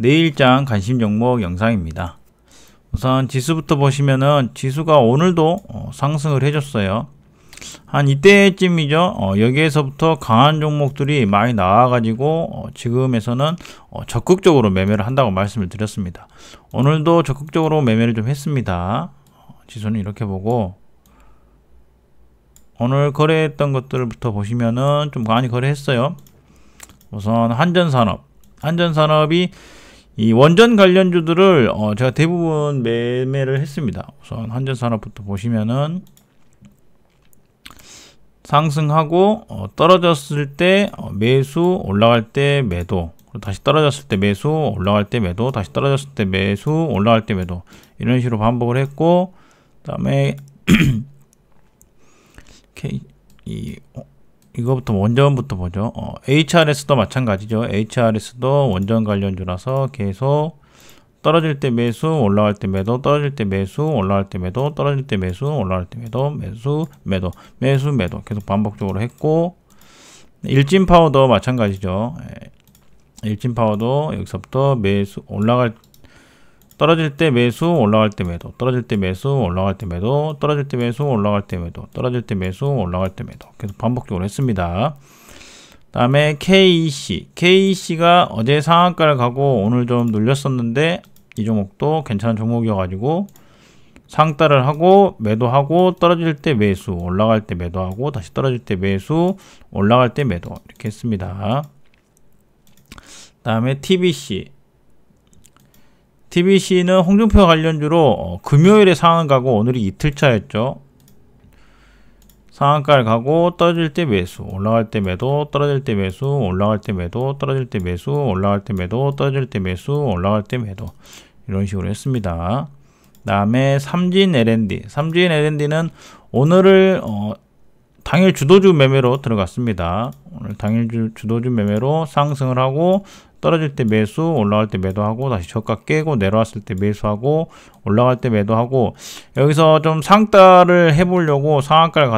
내일장 관심 종목 영상입니다. 우선 지수부터 보시면은 지수가 오늘도 어, 상승을 해줬어요. 한 이때쯤이죠. 어, 여기에서부터 강한 종목들이 많이 나와가지고 어, 지금에서는 어, 적극적으로 매매를 한다고 말씀을 드렸습니다. 오늘도 적극적으로 매매를 좀 했습니다. 지수는 이렇게 보고 오늘 거래했던 것들부터 보시면은 좀 많이 거래했어요. 우선 한전산업, 한전산업이 이 원전 관련주들을 어 제가 대부분 매매를 했습니다. 우선 한전산업부터 보시면은 상승하고 어 떨어졌을 때 어, 매수, 올라갈 때 매도, 다시 떨어졌을 때 매수, 올라갈 때 매도, 다시 떨어졌을 때 매수, 올라갈 때 매도 이런 식으로 반복을 했고 그다음에 K 이 어? 이거부터 원전부터 보죠. 어, HRS도 마찬가지죠. HRS도 원전 관련주라서 계속 떨어질 때 매수, 올라갈 때 매도, 떨어질 때 매수, 올라갈 때 매도, 떨어질 때 매수, 올라갈 때 매도, 매수, 매도, 매수, 매도 계속 반복적으로 했고 일진 파워도 마찬가지죠. 예, 일진 파워도 여기서부터 매수 올라갈 떨어질 때 매수, 올라갈 때 매도, 떨어질 때 매수, 올라갈 때 매도, 떨어질 때 매수, 올라갈 때 매도, 떨어질 때 매수, 올라갈 때 매도. 계속 반복적으로 했습니다. 다음에 KEC. KEC가 어제 상한가를 가고 오늘 좀 눌렸었는데 이 종목도 괜찮은 종목이어가지고 상따를 하고 매도하고 떨어질 때 매수, 올라갈 때 매도하고 다시 떨어질 때 매수, 올라갈 때 매도 이렇게 했습니다. 다음에 TBC. TBC는 홍준표 관련주로 어, 금요일에 상한 가고 오늘이 이틀차였죠. 상한가를 가고 떨어질 때 매수, 올라갈 때 매도, 떨어질 때 매수, 올라갈 때 매도, 떨어질 때 매수, 올라갈 때 매도, 떨어질 때 매수, 올라갈 때 매도 이런 식으로 했습니다. 다음에 삼진 L&D, 삼진 L&D는 오늘을 어, 당일 주도주 매매로 들어갔습니다. 오늘 당일 주, 주도주 매매로 상승을 하고 떨어질 때 매수, 올라갈 때 매도하고 다시 저가 깨고 내려왔을 때 매수하고 올라갈 때 매도하고 여기서 좀 상따를 해보려고 상한가를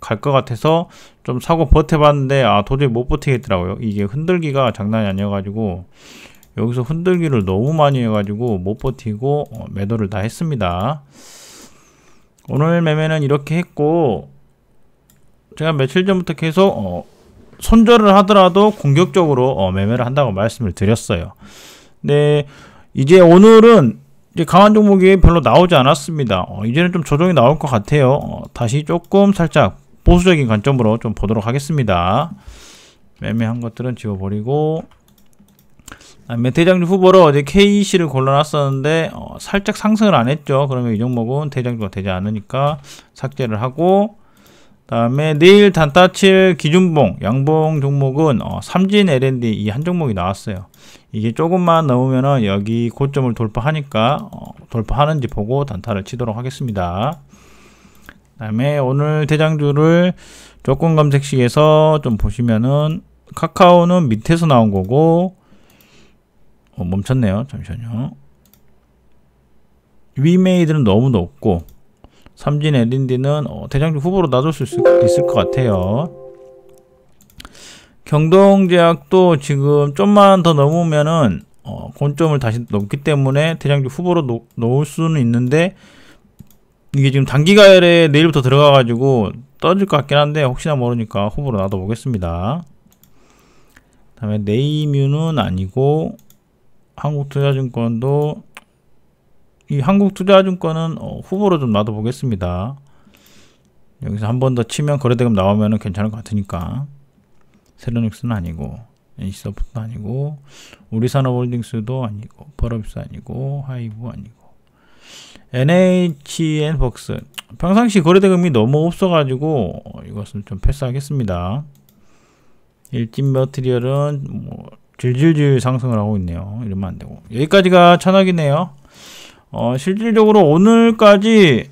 갈 것 같아서 좀 사고 버텨봤는데 아 도저히 못 버티겠더라고요. 이게 흔들기가 장난이 아니어가지고 여기서 흔들기를 너무 많이 해가지고 못 버티고 어, 매도를 다 했습니다. 오늘 매매는 이렇게 했고 제가 며칠 전부터 계속 어, 손절을 하더라도 공격적으로 어, 매매를 한다고 말씀을 드렸어요. 네, 이제 오늘은 이제 강한 종목이 별로 나오지 않았습니다. 어, 이제는 좀 조정이 나올 것 같아요. 어, 다시 조금 살짝 보수적인 관점으로 좀 보도록 하겠습니다. 매매한 것들은 지워버리고 아, 대장주 후보로 이제 KEC를 골라놨었는데 어, 살짝 상승을 안 했죠. 그러면 이 종목은 대장주가 되지 않으니까 삭제를 하고 다음에 내일 단타칠 기준봉 양봉 종목은 어, 삼진 L&D 이 한 종목이 나왔어요. 이게 조금만 넘으면 여기 고점을 돌파하니까 어, 돌파하는지 보고 단타를 치도록 하겠습니다. 다음에 오늘 대장주를 조건 검색식에서 좀 보시면은 카카오는 밑에서 나온 거고 어, 멈췄네요. 잠시만요. 위메이드는 너무 높고 삼진 l 린디는 어, 대장주 후보로 놔둘 수 있을, 있을 것 같아요. 경동제약도 지금 좀만 더 넘으면은 어, 곤점을 다시 넘기 때문에 대장주 후보로 놓, 놓을 수는 있는데 이게 지금 단기가열에 내일부터 들어가가지고 떨어질 것 같긴 한데 혹시나 모르니까 후보로 놔둬보겠습니다. 그 다음에 네이뮤는 아니고 한국투자증권도 이 한국투자증권은 어, 후보로 좀 놔둬보겠습니다. 여기서 한 번 더 치면 거래대금 나오면 괜찮을 것 같으니까 세르닉스는 아니고 엔 c 서프트도 아니고 우리산업홀딩스도 아니고 버럽스 아니고 하이브 아니고 NHN 벅스 평상시 거래대금이 너무 없어가지고 이것은좀 패스하겠습니다. 일진 머트리얼은 뭐 질질질 상승을 하고 있네요. 이러면 안되고 여기까지가 천억이네요. 어, 실질적으로 오늘까지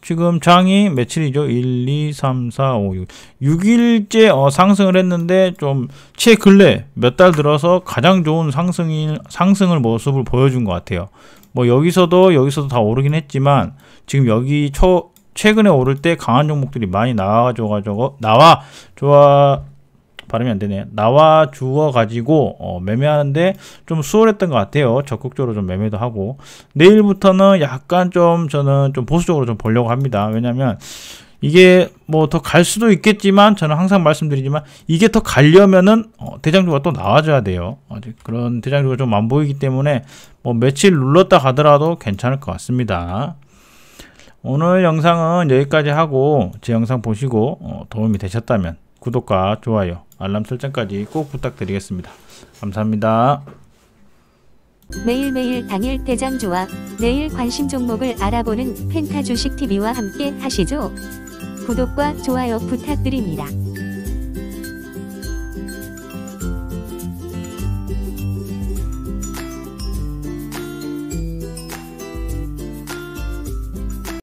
지금 장이 며칠이죠? 1, 2, 3, 4, 5, 6. 6일째 어, 상승을 했는데 좀 최근래 몇달 들어서 가장 좋은 상승인, 상승을 모습을 보여준 것 같아요. 뭐 여기서도 여기서도 다 오르긴 했지만 지금 여기 초, 최근에 오를 때 강한 종목들이 많이 나와줘가지고 나와 좋아 발음이 안되네 나와 주어 가지고 어, 매매하는데 좀 수월했던 것 같아요. 적극적으로 좀 매매도 하고 내일부터는 약간 좀 저는 좀 보수적으로 좀 보려고 합니다. 왜냐하면 이게 뭐 더 갈 수도 있겠지만 저는 항상 말씀드리지만 이게 더 가려면은 어, 대장주가 또 나와줘야 돼요. 어, 그런 대장주가 좀 안 보이기 때문에 뭐 며칠 눌렀다 가더라도 괜찮을 것 같습니다. 오늘 영상은 여기까지 하고 제 영상 보시고 어, 도움이 되셨다면 구독과 좋아요 알람 설정까지 꼭 부탁드리겠습니다. 감사합니다. 매일매일 당일 대장 조합, 내일 관심 종목을 알아보는 펜타 주식 TV와 함께 하시죠. 구독과 좋아요 부탁드립니다.